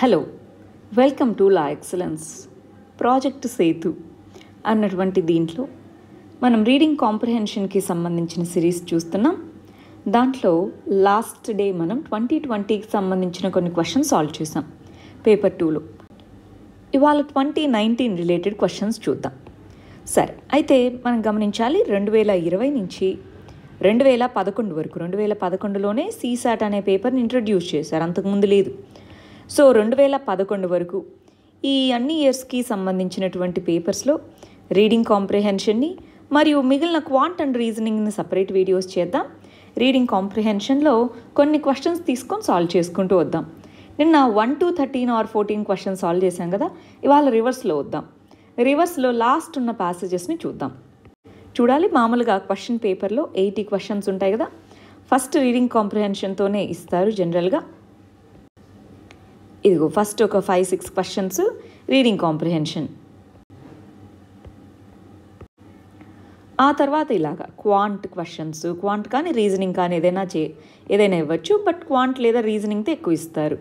hello welcome to La Excellence project Setu అన్నటువంటి దీంట్లో మనం రీడింగ్ కాంప్రహెన్షన్కి సంబంధించిన సిరీస్ చూస్తున్నాం దాంట్లో లాస్ట్ డే మనం ట్వంటీ ట్వంటీకి సంబంధించిన కొన్ని క్వశ్చన్స్ సాల్వ్ చేసాం పేపర్ టూలో ఇవాళ ట్వంటీ నైన్టీన్ రిలేటెడ్ క్వశ్చన్స్ చూద్దాం సరే అయితే మనం గమనించాలి రెండు వేల ఇరవై నుంచి రెండు వేల పదకొండు వరకు రెండు వేల పదకొండులోనే సీసాట్ అనే పేపర్ని ఇంట్రడ్యూస్ చేశారు అంతకుముందు లేదు సో రెండు వేల పదకొండు వరకు ఈ అన్ని ఇయర్స్కి సంబంధించినటువంటి పేపర్స్లో రీడింగ్ కాంప్రిహెన్షన్ని మరియు మిగిలిన క్వాంట్ అండ్ రీజనింగ్ని సపరేట్ వీడియోస్ చేద్దాం రీడింగ్ కాంప్రిహెన్షన్లో కొన్ని క్వశ్చన్స్ తీసుకొని సాల్వ్ చేసుకుంటూ వద్దాం నిన్న one to thirteen or fourteen question solve చేశాం కదా ఇవాళ రివర్స్లో వద్దాం రివర్స్లో లాస్ట్ ఉన్న ప్యాసేజెస్ని చూద్దాం చూడాలి మామూలుగా క్వశ్చన్ పేపర్లో ఎయిటీ క్వశ్చన్స్ ఉంటాయి కదా ఫస్ట్ రీడింగ్ కాంప్రిహెన్షన్తోనే ఇస్తారు జనరల్గా ఇదిగో ఫస్ట్ ఒక five six questions reading comprehension ఆ తర్వాత ఇలాగా క్వాంట్ క్వశ్చన్స్ క్వాంట్ కానీ రీజనింగ్ కానీ ఏదైనా చే ఏదైనా ఇవ్వచ్చు బట్ క్వాంట్ లేదా రీజనింగ్తో ఎక్కువ ఇస్తారు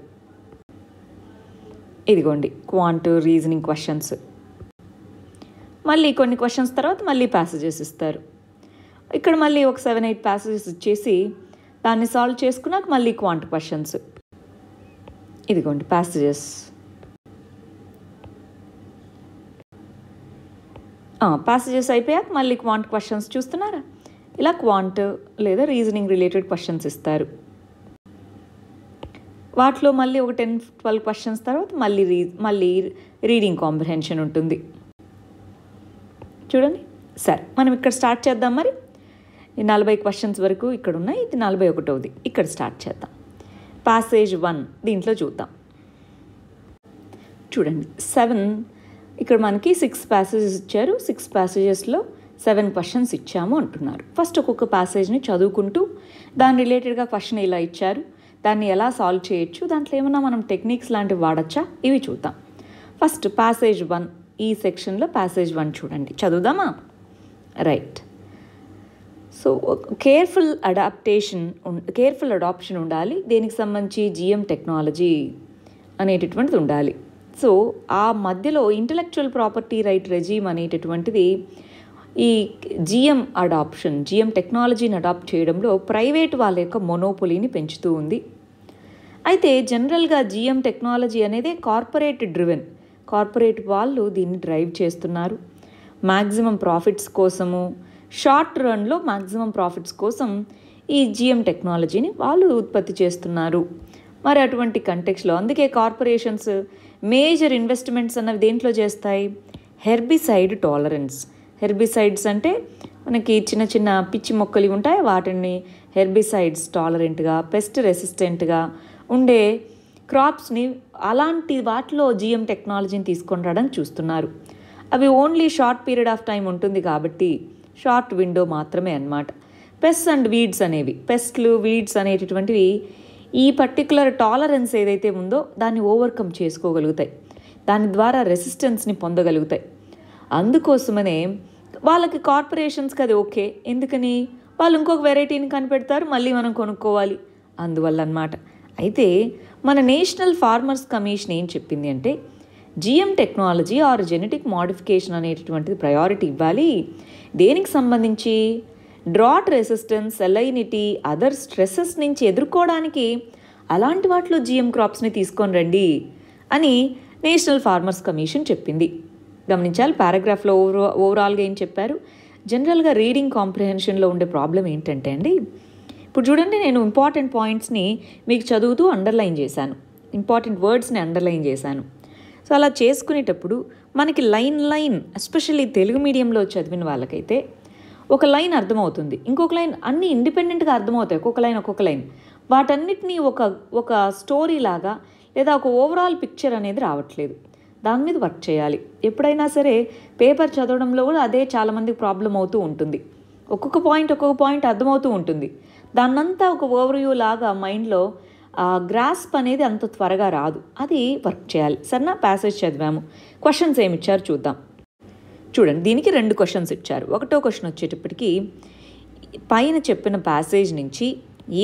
ఇదిగోండి క్వాంట్ రీజనింగ్ క్వశ్చన్స్ మళ్ళీ కొన్ని క్వశ్చన్స్ తర్వాత మళ్ళీ ప్యాసేజెస్ ఇస్తారు ఇక్కడ మళ్ళీ ఒక సెవెన్ ఎయిట్ ప్యాసేజెస్ ఇచ్చేసి దాన్ని సాల్వ్ చేసుకున్నాక మళ్ళీ క్వాంట్ క్వశ్చన్స్ ఇదిగోండి ప్యాసేజెస్ ప్యాసేజెస్ అయిపోయాక మళ్ళీ క్వాంట్ క్వశ్చన్స్ చూస్తున్నారా ఇలా క్వాంట్ లేదా రీజనింగ్ రిలేటెడ్ క్వశ్చన్స్ ఇస్తారు వాటిలో మళ్ళీ ఒక టెన్ ట్వెల్వ్ క్వశ్చన్స్ తర్వాత మళ్ళీ రీ మళ్ళీ రీడింగ్ కాంప్రిహెన్షన్ ఉంటుంది చూడండి సరే మనం ఇక్కడ స్టార్ట్ చేద్దాం మరి నలభై క్వశ్చన్స్ వరకు ఇక్కడ ఉన్నాయి ఇది నలభై ఒకటవది ఇక్కడ స్టార్ట్ చేద్దాం ప్యాసేజ్ వన్ దీంట్లో చూద్దాం చూడండి సెవెన్ ఇక్కడ మనకి సిక్స్ ప్యాసేజెస్ ఇచ్చారు సిక్స్ ప్యాసేజెస్లో సెవెన్ క్వశ్చన్స్ ఇచ్చాము అంటున్నారు ఫస్ట్ ఒక్కొక్క ప్యాసేజ్ని చదువుకుంటూ దాని రిలేటెడ్గా క్వశ్చన్ ఇలా ఇచ్చారు దాన్ని ఎలా సాల్వ్ చేయొచ్చు దాంట్లో ఏమన్నా మనం టెక్నిక్స్ లాంటివి వాడచ్చా ఇవి చూద్దాం ఫస్ట్ ప్యాసేజ్ వన్ ఈ సెక్షన్లో ప్యాసేజ్ వన్ చూడండి చదువుదామా right so careful adaptation careful adoption ఉండాలి దేనికి సంబంధించి జిఎం టెక్నాలజీ అనేటటువంటిది ఉండాలి సో ఆ మధ్యలో ఇంటలెక్చువల్ ప్రాపర్టీ రైట్ రెజీమ్ అనేటటువంటిది ఈ జిఎం అడాప్షన్ జిఎం టెక్నాలజీని అడాప్ట్ చేయడంలో ప్రైవేట్ వాళ్ళ యొక్క మొనోపొలీని పెంచుతూ ఉంది అయితే జనరల్గా జిఎం టెక్నాలజీ అనేది కార్పొరేట్ డ్రివెన్ కార్పొరేట్ వాళ్ళు దీన్ని డ్రైవ్ చేస్తున్నారు మ్యాక్సిమం ప్రాఫిట్స్ కోసము షార్ట్ రన్లో మ్యాక్సిమం ప్రాఫిట్స్ కోసం ఈ జిఎం టెక్నాలజీని వాళ్ళు ఉత్పత్తి చేస్తున్నారు మరి అటువంటి కంటెక్స్లో అందుకే కార్పొరేషన్స్ మేజర్ ఇన్వెస్ట్మెంట్స్ అన్నవి దేంట్లో చేస్తాయి హెర్బిసైడ్ టాలరెన్స్ హెర్బిసైడ్స్ అంటే మనకి చిన్న చిన్న పిచ్చి మొక్కలు ఉంటాయి వాటిని హెర్బిసైడ్స్ టాలరెంట్గా పెస్ట్ రెసిస్టెంట్గా ఉండే క్రాప్స్ని అలాంటి వాటిలో జిఎం టెక్నాలజీని తీసుకొని రావడం చూస్తున్నారు అవి only short period of time ఉంటుంది కాబట్టి షార్ట్ విండో మాత్రమే అనమాట పెస్ట్ అండ్ వీడ్స్ అనేవి పెస్ట్లు వీడ్స్ అనేటటువంటివి ఈ పర్టికులర్ టాలరెన్స్ ఏదైతే ఉందో దాన్ని ఓవర్కమ్ చేసుకోగలుగుతాయి దాని ద్వారా రెసిస్టెన్స్ని పొందగలుగుతాయి అందుకోసమనే వాళ్ళకి కార్పొరేషన్స్కి అది ఓకే ఎందుకని వాళ్ళు ఇంకొక వెరైటీని కనిపెడతారు మళ్ళీ మనం కొనుక్కోవాలి అందువల్ల అనమాట అయితే మన నేషనల్ ఫార్మర్స్ కమిషన్ ఏం చెప్పింది అంటే GM technology or genetic modification అనేటటువంటిది ప్రయారిటీ ఇవ్వాలి దేనికి సంబంధించి drought resistance salinity other stresses నుంచి ఎదుర్కోవడానికి అలాంటి వాటిలో జిఎం క్రాప్స్ని తీసుకొని రండి అని నేషనల్ ఫార్మర్స్ కమిషన్ చెప్పింది గమనించాలి పారాగ్రాఫ్లో ఓవర్ ఓవరాల్గా ఏం చెప్పారు జనరల్గా రీడింగ్ కాంప్రిహెన్షన్లో ఉండే ప్రాబ్లం ఏంటంటే అండి ఇప్పుడు చూడండి నేను ఇంపార్టెంట్ పాయింట్స్ని మీకు చదువుతూ అండర్లైన్ చేశాను ఇంపార్టెంట్ వర్డ్స్ని అండర్లైన్ చేశాను సో అలా చేసుకునేటప్పుడు మనకి లైన్ లైన్ ఎస్పెషల్లీ తెలుగు మీడియంలో చదివిన వాళ్ళకైతే ఒక లైన్ అర్థమవుతుంది ఇంకొక లైన్ అన్నీ ఇండిపెండెంట్గా అర్థమవుతాయి ఒక్కొక్క లైన్ ఒక్కొక్క లైన్ వాటన్నిటినీ ఒక ఒక స్టోరీ లాగా లేదా ఒక ఓవరాల్ పిక్చర్ అనేది రావట్లేదు దాని మీద వర్క్ చేయాలి ఎప్పుడైనా సరే పేపర్ చదవడంలో కూడా అదే చాలామందికి ప్రాబ్లం అవుతూ ఉంటుంది ఒక్కొక్క పాయింట్ ఒక్కొక్క పాయింట్ అర్థమవుతూ ఉంటుంది దాన్నంతా ఒక ఓవర్వ్యూ లాగా మైండ్లో గ్రాస్ప్ అనేది అంత త్వరగా రాదు అది వర్క్ చేయాలి సరేనా ప్యాసేజ్ చదివాము క్వశ్చన్స్ ఏమి ఇచ్చారు చూద్దాం చూడండి దీనికి రెండు క్వశ్చన్స్ ఇచ్చారు ఒకటో క్వశ్చన్ వచ్చేటప్పటికి పైన చెప్పిన ప్యాసేజ్ నుంచి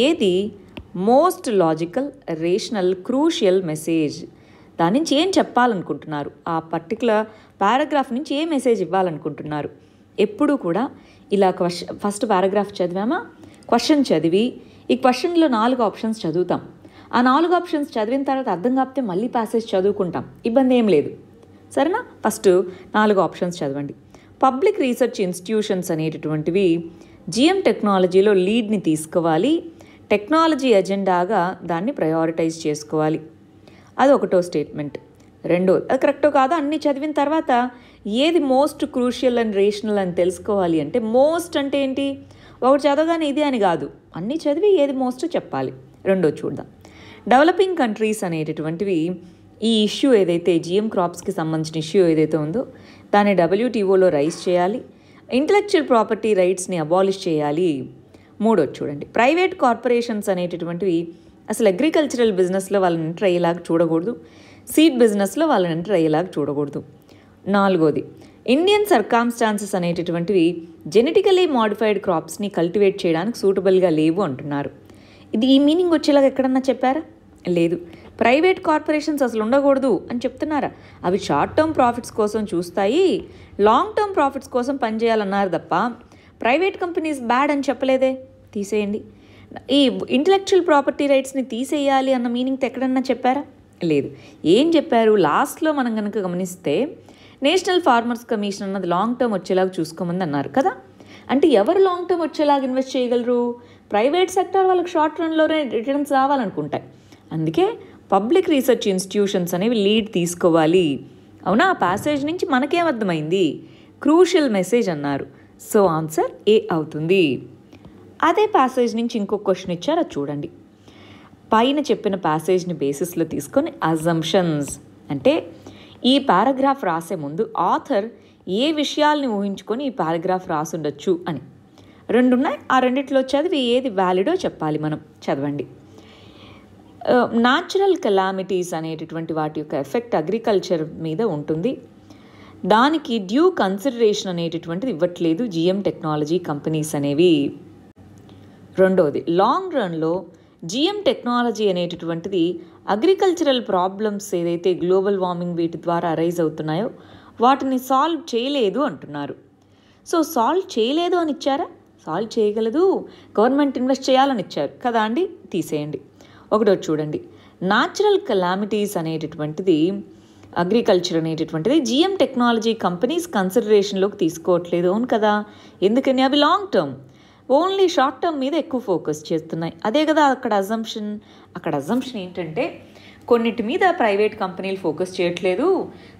ఏది most logical rational crucial message దాని నుంచి ఏం చెప్పాలనుకుంటున్నారు ఆ పర్టికులర్ పారాగ్రాఫ్ నుంచి ఏ మెసేజ్ ఇవ్వాలనుకుంటున్నారు ఎప్పుడూ కూడా ఇలా క్వశ్చన్ ఫస్ట్ పారాగ్రాఫ్ చదివామా క్వశ్చన్ చదివి ఈ క్వశ్చన్లో నాలుగు ఆప్షన్స్ చదువుతాం ఆ నాలుగు ఆప్షన్స్ చదివిన తర్వాత అర్థం కాకపోతే మళ్ళీ ప్యాసేజ్ చదువుకుంటాం ఇబ్బంది ఏం లేదు సరేనా ఫస్ట్ నాలుగు ఆప్షన్స్ చదవండి పబ్లిక్ రీసెర్చ్ ఇన్స్టిట్యూషన్స్ అనేటటువంటివి జిఎం టెక్నాలజీలో లీడ్ని తీసుకోవాలి టెక్నాలజీ ఎజెండాగా దాన్ని ప్రయారిటైజ్ చేసుకోవాలి అది ఒకటో స్టేట్మెంట్ రెండో అది కరెక్టో కాదు అన్ని చదివిన తర్వాత ఏది మోస్ట్ క్రూషియల్ అండ్ రేషనల్ అని తెలుసుకోవాలి అంటే మోస్ట్ అంటే ఏంటి ఒకటి చదవగానే ఇది అని కాదు అన్నీ చదివి ఏది మోస్ట్ చెప్పాలి రెండో చూద్దాం డెవలపింగ్ కంట్రీస్ అనేటటువంటివి ఈ ఇష్యూ ఏదైతే జిఎం క్రాప్స్కి సంబంధించిన ఇష్యూ ఏదైతే ఉందో దాన్ని డబ్ల్యూటీఓలో రైజ్ చేయాలి ఇంటలెక్చువల్ ప్రాపర్టీ రైట్స్ని అబాలిష్ చేయాలి మూడో చూడండి ప్రైవేట్ కార్పొరేషన్స్ అనేటటువంటివి అసలు అగ్రికల్చరల్ బిజినెస్లో వాళ్ళని ఎంటర్ అయ్యేలాగా చూడకూడదు సీడ్ బిజినెస్లో వాళ్ళని ఎంటర్ అయ్యేలాగా చూడకూడదు నాలుగోది ఇండియన్ సర్కామ్స్టాన్సెస్ అనేటటువంటివి జెనెటికలీ మాడిఫైడ్ క్రాప్స్ని కల్టివేట్ చేయడానికి సూటబుల్గా లేవు అంటున్నారు ఇది ఈ మీనింగ్ వచ్చేలాగా ఎక్కడన్నా చెప్పారా లేదు ప్రైవేట్ కార్పొరేషన్స్ అసలు ఉండకూడదు అని చెప్తున్నారా అవి షార్ట్ టర్మ్ ప్రాఫిట్స్ కోసం చూస్తాయి లాంగ్ టర్మ్ ప్రాఫిట్స్ కోసం పనిచేయాలన్నారు తప్ప ప్రైవేట్ కంపెనీస్ బ్యాడ్ అని చెప్పలేదే తీసేయండి ఈ ఇంటలెక్చువల్ ప్రాపర్టీ రైట్స్ని తీసేయాలి అన్న మీనింగ్తో ఎక్కడన్నా చెప్పారా లేదు ఏం చెప్పారు లాస్ట్లో మనం కనుక గమనిస్తే నేషనల్ ఫార్మర్స్ కమిషన్ అన్నది లాంగ్ టర్మ్ వచ్చేలాగా చూసుకోమని అన్నారు కదా అంటే ఎవరు లాంగ్ టర్మ్ వచ్చేలాగా ఇన్వెస్ట్ చేయగలరు ప్రైవేట్ సెక్టర్ వాళ్ళకి షార్ట్ రన్లోనే రిటర్న్స్ రావాలనుకుంటాయి అందుకే పబ్లిక్ రీసెర్చ్ ఇన్స్టిట్యూషన్స్ అనేవి లీడ్ తీసుకోవాలి అవునా ఆ ప్యాసేజ్ నుంచి మనకేమర్థమైంది క్రూషియల్ మెసేజ్ అన్నారు సో ఆన్సర్ ఏ అవుతుంది అదే ప్యాసేజ్ నుంచి ఇంకో క్వశ్చన్ అది చూడండి పైన చెప్పిన ప్యాసేజ్ని బేసిస్లో తీసుకొని అజంప్షన్స్ అంటే ఈ పారాగ్రాఫ్ రాసే ముందు ఆథర్ ఏ విషయాల్ని ఊహించుకొని ఈ పారాగ్రాఫ్ రాసుండొచ్చు అని రెండు ఉన్నాయి ఆ రెండిట్లో చదివి ఏది వ్యాలిడో చెప్పాలి మనం చదవండి న్యాచురల్ కెలామిటీస్ అనేటటువంటి వాటి యొక్క ఎఫెక్ట్ అగ్రికల్చర్ మీద ఉంటుంది దానికి డ్యూ కన్సిడరేషన్ అనేటటువంటిది ఇవ్వట్లేదు జిఎం టెక్నాలజీ కంపెనీస్ అనేవి రెండవది లాంగ్ రన్లో జిఎం టెక్నాలజీ అనేటటువంటిది అగ్రికల్చరల్ ప్రాబ్లమ్స్ ఏదైతే గ్లోబల్ వార్మింగ్ వీటి ద్వారా అరైజ్ అవుతున్నాయో వాటిని సాల్వ్ చేయలేదు అంటున్నారు సో సాల్వ్ చేయలేదు అని ఇచ్చారా సాల్వ్ చేయగలదు గవర్నమెంట్ ఇన్వెస్ట్ చేయాలని ఇచ్చారు కదా అండి తీసేయండి ఒకటోటి చూడండి నాచురల్ కలామిటీస్ అనేటటువంటిది అగ్రికల్చర్ అనేటటువంటిది జిఎం టెక్నాలజీ కంపెనీస్ కన్సిడరేషన్లోకి తీసుకోవట్లేదు అవును కదా ఎందుకని అవి long term only short term మీద ఎక్కువ ఫోకస్ చేస్తున్నాయి అదే కదా అక్కడ అజంప్షన్ అక్కడ అజంప్షన్ ఏంటంటే కొన్నిటి మీద ప్రైవేట్ కంపెనీలు ఫోకస్ చేయట్లేదు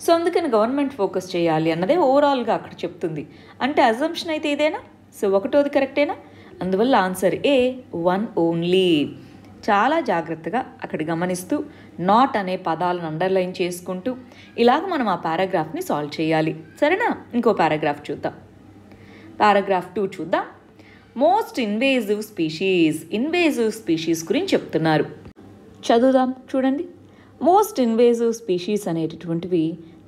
సో అందుకని గవర్నమెంట్ ఫోకస్ చేయాలి అన్నదే ఓవరాల్గా అక్కడ చెప్తుంది అంటే అజంప్షన్ అయితే ఇదేనా సో ఒకటోది కరెక్టేనా అందువల్ల ఆన్సర్ ఏ వన్ ఓన్లీ చాలా జాగ్రత్తగా అక్కడ గమనిస్తూ నాట్ అనే పదాలను అండర్లైన్ చేసుకుంటూ ఇలాగ మనం ఆ పారాగ్రాఫ్ని సాల్వ్ చేయాలి సరేనా ఇంకో పారాగ్రాఫ్ చూద్దాం పారాగ్రాఫ్ టూ చూద్దాం most invasive species invasive species గురించి చెప్తున్నారు చదువుదాం చూడండి మోస్ట్ ఇన్వేజివ్ స్పీషీస్ అనేటటువంటివి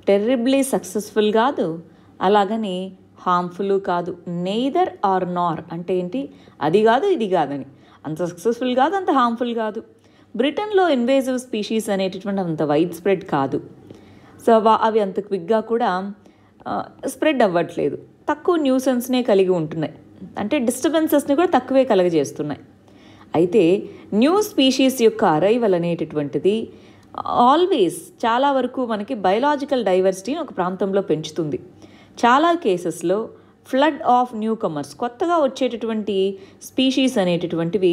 టెర్రిబ్లీ సక్సెస్ఫుల్ కాదు అలాగని హార్మ్ఫుల్ కాదు నెయిదర్ ఆర్ నార్ అంటే ఏంటి అది కాదు ఇది కాదని అంత సక్సెస్ఫుల్ కాదు అంత హార్మ్ఫుల్ కాదు బ్రిటన్లో ఇన్వేజివ్ స్పీషీస్ అనేటటువంటి అంత వైడ్ స్ప్రెడ్ కాదు సో అవి అంత క్విక్గా కూడా స్ప్రెడ్ అవ్వట్లేదు తక్కువ న్యూసెన్స్నే కలిగి ఉంటున్నాయి అంటే డిస్టర్బెన్సెస్ని కూడా తక్కువే కలగజేస్తున్నాయి అయితే న్యూ స్పీషీస్ యొక్క అరైవల్ అనేటటువంటిది ఆల్వేస్ చాలా వరకు మనకి బయలాజికల్ డైవర్సిటీని ఒక ప్రాంతంలో పెంచుతుంది చాలా కేసెస్లో ఫ్లడ్ ఆఫ్ న్యూ కమర్స్ కొత్తగా వచ్చేటటువంటి స్పీషీస్ అనేటటువంటివి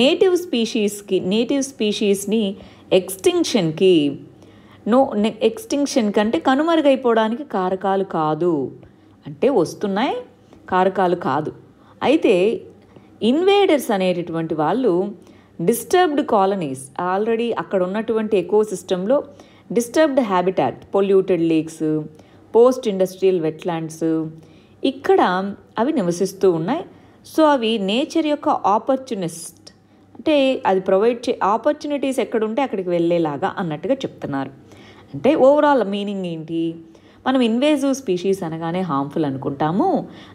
నేటివ్ స్పీషీస్కి నేటివ్ స్పీషీస్ని ఎక్స్టింక్షన్కి నో ఎక్స్టింక్షన్ కంటే కనుమరుగైపోవడానికి కారకాలు కాదు అంటే వస్తున్నాయి కారకాలు కాదు అయితే ఇన్వేడర్స్ అనేటటువంటి వాళ్ళు డిస్టర్బ్డ్ కాలనీస్ ఆల్రెడీ అక్కడ ఉన్నటువంటి ఎకో సిస్టంలో disturbed habitat polluted lakes post industrial wetlands ఇక్కడ అవి నివసిస్తూ ఉన్నాయి సో అవి నేచర్ యొక్క ఆపర్చునిస్ట్ అంటే అది ప్రొవైడ్ చే ఆపర్చునిటీస్ ఎక్కడుంటే అక్కడికి వెళ్ళేలాగా అన్నట్టుగా చెప్తున్నారు అంటే ఓవరాల్ మీనింగ్ ఏంటి మనం ఇన్వేజివ్ స్పీషీస్ అనగానే హార్మ్ఫుల్ అనుకుంటాము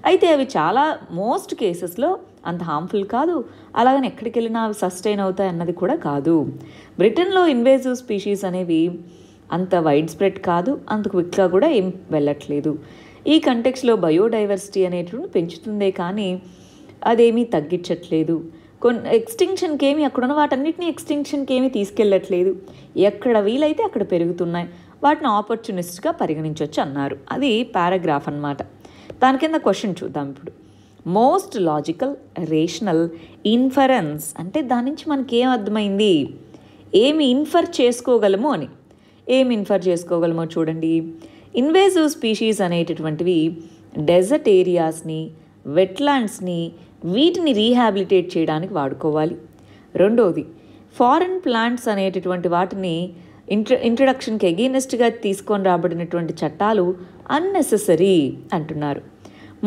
అయితే అవి చాలా మోస్ట్ కేసెస్లో అంత హార్మ్ఫుల్ కాదు అలాగని ఎక్కడికి వెళ్ళినా అవి సస్టైన్ అవుతాయి అన్నది కూడా కాదు బ్రిటన్లో ఇన్వేజివ్ స్పీషీస్ అనేవి అంత వైడ్ స్ప్రెడ్ కాదు అంత క్విక్గా కూడా ఏం వెళ్ళట్లేదు ఈ కంటెక్స్లో బయోడైవర్సిటీ అనేటువంటి పెంచుతుందే కానీ అదేమీ తగ్గించట్లేదు కొన్ని ఎక్స్టింక్షన్కి ఏమి అక్కడ ఉన్న వాటన్నిటిని ఎక్స్టింక్షన్కి ఏమి తీసుకెళ్ళట్లేదు ఎక్కడ వీలైతే అక్కడ పెరుగుతున్నాయి వాటిని ఆపర్చునిస్ట్గా పరిగణించవచ్చు అన్నారు అది పారాగ్రాఫ్ అనమాట దాని కింద క్వశ్చన్ చూద్దాం ఇప్పుడు మోస్ట్ లాజికల్ రేషనల్ ఇన్ఫరెన్స్ అంటే దాని నుంచి మనకి ఏం అర్థమైంది ఏమి ఇన్ఫర్ చేసుకోగలము అని ఏమి ఇన్ఫర్ చేసుకోగలమో చూడండి ఇన్వేజివ్ స్పీషీస్ అనేటటువంటివి డెజర్ట్ ఏరియాస్ని వెట్లాండ్స్ని వీటిని రీహాబిలిటేట్ చేయడానికి వాడుకోవాలి రెండవది ఫారెన్ ప్లాంట్స్ అనేటటువంటి వాటిని ఇంట్ర ఇంట్రడక్షన్కి ఎగెనిస్ట్గా తీసుకొని రాబడినటువంటి చట్టాలు అన్నెసెసరీ అంటున్నారు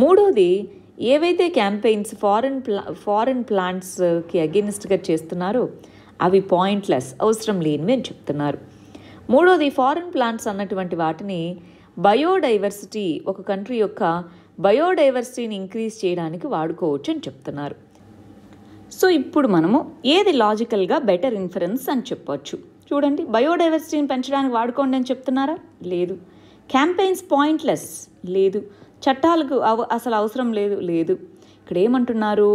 మూడోది ఏవైతే క్యాంపెయిన్స్ ఫారెన్ ప్లా ఫారెన్ ప్లాంట్స్కి అగెనిస్ట్గా చేస్తున్నారో అవి పాయింట్లెస్ అవసరం లేనివి అని చెప్తున్నారు మూడోది ఫారెన్ ప్లాంట్స్ అన్నటువంటి వాటిని బయోడైవర్సిటీ ఒక కంట్రీ యొక్క బయోడైవర్సిటీని ఇంక్రీజ్ చేయడానికి వాడుకోవచ్చు అని చెప్తున్నారు సో ఇప్పుడు మనము ఏది లాజికల్గా బెటర్ ఇన్ఫరెన్స్ అని చెప్పొచ్చు చూడండి బయోడైవర్సిటీని పెంచడానికి వాడుకోండి అని చెప్తున్నారా లేదు క్యాంపెయిన్స్ పాయింట్లెస్ లేదు చట్టాలకు అవ అసలు అవసరం లేదు లేదు ఇక్కడ ఏమంటున్నారు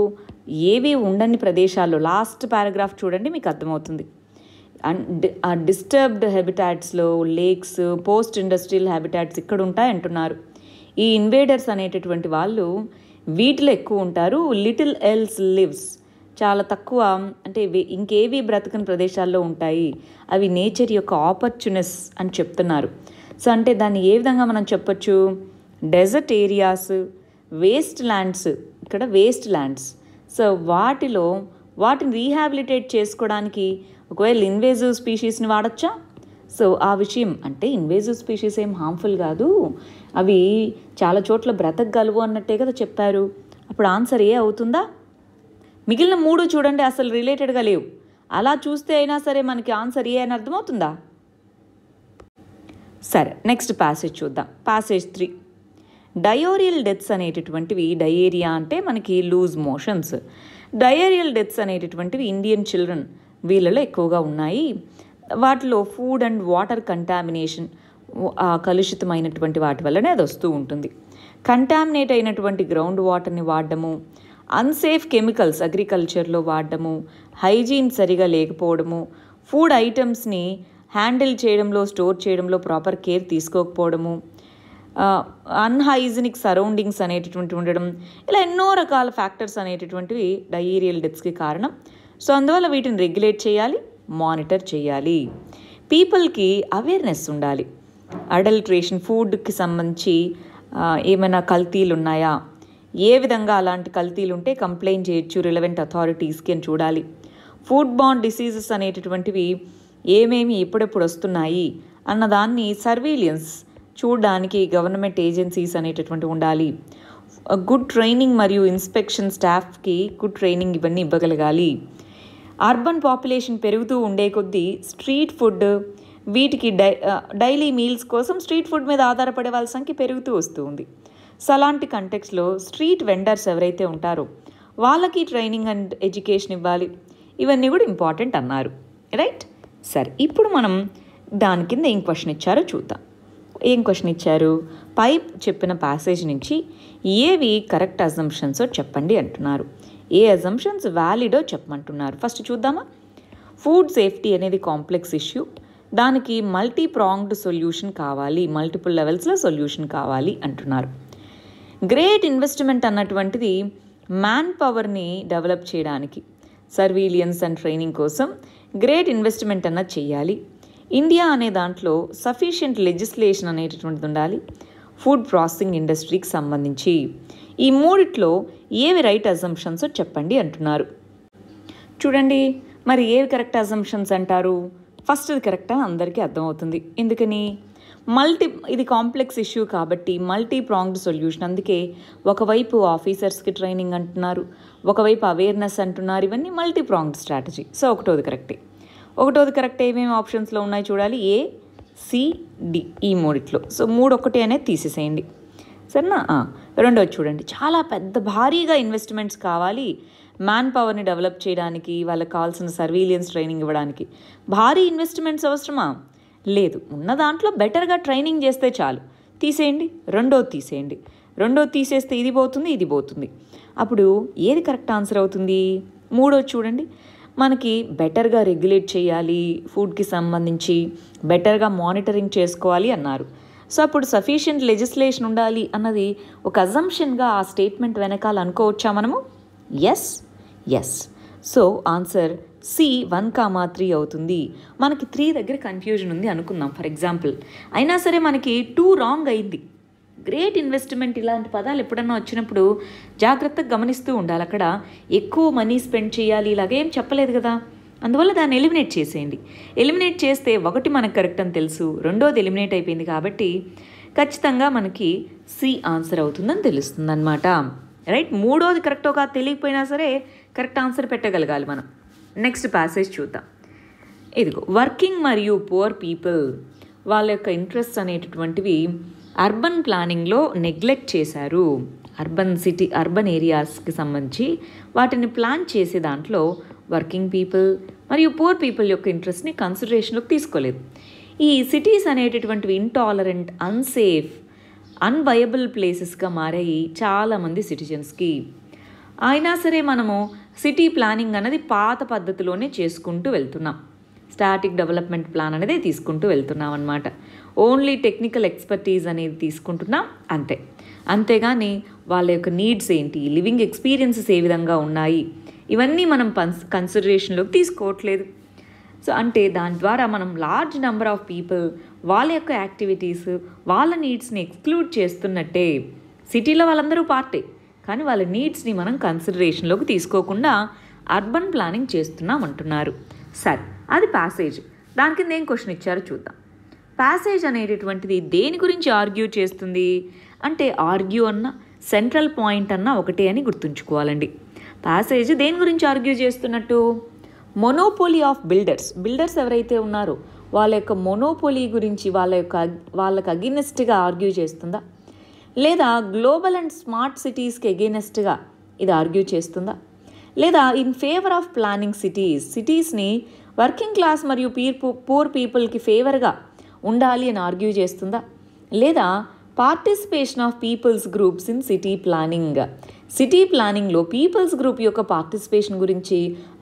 ఏవి ఉండని ప్రదేశాల్లో లాస్ట్ పారాగ్రాఫ్ చూడండి మీకు అర్థమవుతుంది అండ్ ఆ డిస్టర్బ్డ్ హ్యాబిటాట్స్లో లేక్స్ పోస్ట్ ఇండస్ట్రియల్ హ్యాబిటాట్స్ ఇక్కడ ఉంటాయంటున్నారు ఈ ఇన్వేడర్స్ అనేటటువంటి వాళ్ళు వీటిలో ఎక్కువ ఉంటారు లిటిల్ ఎల్స్ లివ్స్ చాలా తక్కువ అంటే ఇంకేవి బ్రతకని ప్రదేశాల్లో ఉంటాయి అవి నేచర్ యొక్క ఆపర్చునిస్ అని చెప్తున్నారు సో అంటే దాన్ని ఏ విధంగా మనం చెప్పొచ్చు డెజర్ట్ ఏరియాస్ వేస్ట్ ల్యాండ్స్ ఇక్కడ వేస్ట్ ల్యాండ్స్ సో వాటిలో వాటిని రీహాబిలిటేట్ చేసుకోవడానికి ఒకవేళ ఇన్వేజివ్ స్పీషీస్ని వాడచ్చా సో ఆ విషయం అంటే ఇన్వేజివ్ స్పీషీస్ ఏం హార్మ్ఫుల్ కాదు అవి చాలా చోట్ల బ్రతకగలవు అన్నట్టే కదా చెప్పారు అప్పుడు ఆన్సర్ ఏ అవుతుందా మిగిలిన మూడు చూడండి అసలు రిలేటెడ్గా లేవు అలా చూస్తే అయినా సరే మనకి ఆన్సర్ ఏ అని అర్థమవుతుందా సరే నెక్స్ట్ ప్యాసేజ్ చూద్దాం ప్యాసేజ్ త్రీ డయోరియల్ డెత్స్ అనేటటువంటివి డయేరియా అంటే మనకి లూజ్ మోషన్స్ డయేరియల్ డెత్స్ అనేటటువంటివి ఇండియన్ చిల్డ్రన్ వీళ్ళలో ఎక్కువగా ఉన్నాయి వాటిలో ఫుడ్ అండ్ వాటర్ కంటామినేషన్ కలుషితమైనటువంటి వాటి వల్లనే అది వస్తూ ఉంటుంది కంటామినేట్ అయినటువంటి గ్రౌండ్ వాటర్ని వాడడము అన్సేఫ్ కెమికల్స్ అగ్రికల్చర్లో వాడడము హైజీన్ సరిగా లేకపోవడము ఫుడ్ ఐటమ్స్ని హ్యాండిల్ చేయడంలో స్టోర్ చేయడంలో ప్రాపర్ కేర్ తీసుకోకపోవడము అన్హైజినిక్ సరౌండింగ్స్ అనేటటువంటి ఉండడం ఇలా ఎన్నో రకాల ఫ్యాక్టర్స్ అనేటటువంటివి డయీరియల్ డెత్స్కి కారణం సో అందువల్ల వీటిని రెగ్యులేట్ చేయాలి మానిటర్ చేయాలి పీపుల్కి అవేర్నెస్ ఉండాలి అడల్ట్రేషన్ ఫుడ్కి సంబంధించి ఏమైనా కల్తీలు ఉన్నాయా ఏ విధంగా అలాంటి కల్తీలు ఉంటే కంప్లైంట్ చేయొచ్చు రిలవెంట్ అథారిటీస్కి అని చూడాలి ఫుడ్ బాన్ డిసీజెస్ అనేటటువంటివి ఏమేమి ఎప్పుడెప్పుడు వస్తున్నాయి అన్నదాన్ని సర్వీలియన్స్ చూడడానికి గవర్నమెంట్ ఏజెన్సీస్ అనేటటువంటి ఉండాలి గుడ్ ట్రైనింగ్ మరియు ఇన్స్పెక్షన్ స్టాఫ్కి గుడ్ ట్రైనింగ్ ఇవన్నీ ఇవ్వగలగాలి అర్బన్ పాపులేషన్ పెరుగుతూ ఉండే కొద్దీ స్ట్రీట్ ఫుడ్ వీటికి డై డైలీ మీల్స్ కోసం స్ట్రీట్ ఫుడ్ మీద ఆధారపడే వాళ్ళ సంఖ్య పెరుగుతూ వస్తూ ఉంది సలాంటి కంటెక్స్లో స్ట్రీట్ వెండర్స్ ఎవరైతే ఉంటారో వాళ్ళకి ట్రైనింగ్ అండ్ ఎడ్యుకేషన్ ఇవ్వాలి ఇవన్నీ కూడా ఇంపార్టెంట్ అన్నారు రైట్ సరే ఇప్పుడు మనం దాని కింద ఏం క్వశ్చన్ ఇచ్చారో చూద్దాం ఏం క్వశ్చన్ ఇచ్చారు పై చెప్పిన ప్యాసేజ్ నుంచి ఏవి కరెక్ట్ అజంప్షన్సో చెప్పండి అంటున్నారు ఏ అజంప్షన్స్ వ్యాలిడో చెప్పమంటున్నారు ఫస్ట్ చూద్దామా ఫుడ్ సేఫ్టీ అనేది కాంప్లెక్స్ ఇష్యూ దానికి మల్టీ ప్రాంగ్డ్ సొల్యూషన్ కావాలి మల్టిపుల్ లెవెల్స్లో సొల్యూషన్ కావాలి అంటున్నారు గ్రేట్ ఇన్వెస్ట్మెంట్ అన్నటువంటిది మ్యాన్ పవర్ని డెవలప్ చేయడానికి సర్వీలియన్స్ అండ్ ట్రైనింగ్ కోసం గ్రేట్ ఇన్వెస్ట్మెంట్ అన్నది చేయాలి ఇండియా అనే దాంట్లో సఫిషియంట్ లెజిస్లేషన్ అనేటటువంటిది ఉండాలి ఫుడ్ ప్రాసెసింగ్ ఇండస్ట్రీకి సంబంధించి ఈ మూడిట్లో ఏవి రైట్ అజంప్షన్స్ చెప్పండి అంటున్నారు చూడండి మరి ఏవి కరెక్ట్ అజంప్షన్స్ అంటారు ఫస్ట్ అది కరెక్ట్ అని అందరికీ అర్థమవుతుంది ఎందుకని మల్టీ ఇది కాంప్లెక్స్ ఇష్యూ కాబట్టి మల్టీ ప్రాంగ్డ్ సొల్యూషన్ అందుకే ఒకవైపు ఆఫీసర్స్కి ట్రైనింగ్ అంటున్నారు ఒకవైపు అవేర్నెస్ అంటున్నారు ఇవన్నీ మల్టీ ప్రాంగ్డ్ స్ట్రాటజీ సో ఒకటోది కరెక్టే ఒకటోది కరెక్ట్ ఏమేమి ఆప్షన్స్లో ఉన్నాయి చూడాలి ఏ సిడి ఈ మూడిట్లో సో మూడు ఒకటి అనేది తీసేసేయండి సరేనా రెండోది చూడండి చాలా పెద్ద భారీగా ఇన్వెస్ట్మెంట్స్ కావాలి మ్యాన్ పవర్ని డెవలప్ చేయడానికి వాళ్ళకి కావాల్సిన సర్వీలియన్స్ ట్రైనింగ్ ఇవ్వడానికి భారీ ఇన్వెస్ట్మెంట్స్ అవసరమా లేదు ఉన్న దాంట్లో బెటర్గా ట్రైనింగ్ చేస్తే చాలు తీసేయండి రెండోది తీసేయండి రెండోది తీసేస్తే ఇది పోతుంది ఇది పోతుంది అప్పుడు ఏది కరెక్ట్ ఆన్సర్ అవుతుంది మూడోది చూడండి మనకి బెటర్గా రెగ్యులేట్ చేయాలి ఫుడ్కి సంబంధించి బెటర్గా మానిటరింగ్ చేసుకోవాలి అన్నారు సో అప్పుడు సఫిషియంట్ లెజిస్లేషన్ ఉండాలి అన్నది ఒక అజంప్షన్గా ఆ స్టేట్మెంట్ వెనకాల అనుకోవచ్చా మనము yes yes so answer C one comma three అవుతుంది మనకి త్రీ దగ్గర కన్ఫ్యూజన్ ఉంది అనుకుందాం ఫర్ ఎగ్జాంపుల్ అయినా సరే మనకి టూ రాంగ్ అయింది గ్రేట్ ఇన్వెస్ట్మెంట్ ఇలాంటి పదాలు ఎప్పుడన్నా వచ్చినప్పుడు జాగ్రత్తగా గమనిస్తూ ఉండాలి అక్కడ ఎక్కువ మనీ స్పెండ్ చేయాలి ఇలాగేం చెప్పలేదు కదా అందువల్ల దాన్ని ఎలిమినేట్ చేసేయండి ఎలిమినేట్ చేస్తే ఒకటి మనకు కరెక్ట్ అని తెలుసు రెండోది ఎలిమినేట్ అయిపోయింది కాబట్టి ఖచ్చితంగా మనకి సి ఆన్సర్ అవుతుందని తెలుస్తుంది అనమాట రైట్ మూడోది కరెక్టో కాదు తెలియకపోయినా సరే కరెక్ట్ ఆన్సర్ పెట్టగలగాలి మనం నెక్స్ట్ ప్యాసేజ్ చూద్దాం ఇదిగో వర్కింగ్ మరియు పువర్ పీపుల్ వాళ్ళ యొక్క ఇంట్రెస్ట్ అనేటటువంటివి అర్బన్ ప్లానింగ్లో నెగ్లెక్ట్ చేశారు అర్బన్ సిటీ అర్బన్ ఏరియాస్కి సంబంధించి వాటిని ప్లాన్ చేసే దాంట్లో వర్కింగ్ పీపుల్ మరియు పూర్ పీపుల్ యొక్క ఇంట్రెస్ట్ని కన్సిడరేషన్లోకి తీసుకోలేదు ఈ సిటీస్ అనేటటువంటివి ఇంటాలరెంట్ అన్సేఫ్ అన్వయబుల్ ప్లేసెస్గా మారాయి చాలామంది సిటిజన్స్కి అయినా సరే మనము సిటీ ప్లానింగ్ అనేది పాత పద్ధతిలోనే చేసుకుంటూ వెళ్తున్నాం స్టాటిక్ డెవలప్మెంట్ ప్లాన్ అనేది తీసుకుంటూ వెళ్తున్నాం అనమాట ఓన్లీ టెక్నికల్ ఎక్స్పర్టీస్ అనేది తీసుకుంటున్నాం అంతే అంతేగాని వాళ్ళ యొక్క నీడ్స్ ఏంటి లివింగ్ ఎక్స్పీరియన్సెస్ ఏ విధంగా ఉన్నాయి ఇవన్నీ మనం పన్స్ కన్సిడరేషన్లోకి తీసుకోవట్లేదు సో అంటే దాని ద్వారా మనం లార్జ్ నెంబర్ ఆఫ్ పీపుల్ వాళ్ళ యొక్క యాక్టివిటీస్ వాళ్ళ నీడ్స్ని ఎక్స్క్లూడ్ చేస్తున్నట్టే సిటీలో వాళ్ళందరూ పార్టీ కానీ వాళ్ళ నీడ్స్ని మనం కన్సిడరేషన్లోకి తీసుకోకుండా అర్బన్ ప్లానింగ్ చేస్తున్నాం అంటున్నారు సరే అది ప్యాసేజ్ దాని కింద ఏం క్వశ్చన్ ఇచ్చారో చూద్దాం ప్యాసేజ్ అనేటటువంటిది దేని గురించి ఆర్గ్యూ చేస్తుంది అంటే ఆర్గ్యూ అన్న సెంట్రల్ పాయింట్ అన్న ఒకటే అని గుర్తుంచుకోవాలండి ప్యాసేజ్ దేని గురించి ఆర్గ్యూ చేస్తున్నట్టు మొనోపోలీ ఆఫ్ బిల్డర్స్ బిల్డర్స్ ఎవరైతే ఉన్నారో వాళ్ళ యొక్క మొనోపోలీ గురించి వాళ్ళ యొక్క వాళ్ళకు అగెనెస్ట్గా ఆర్గ్యూ చేస్తుందా లేదా గ్లోబల్ అండ్ స్మార్ట్ సిటీస్కి ఎగెనెస్ట్గా ఇది ఆర్గ్యూ చేస్తుందా లేదా in favour of planning cities cities working class మరియు పీర్ పూర్ పీపుల్కి ఫేవర్గా ఉండాలి అని ఆర్గ్యూ చేస్తుందా లేదా participation of people's groups in city planning city ప్లానింగ్లో పీపుల్స్ గ్రూప్ యొక్క పార్టిసిపేషన్ గురించి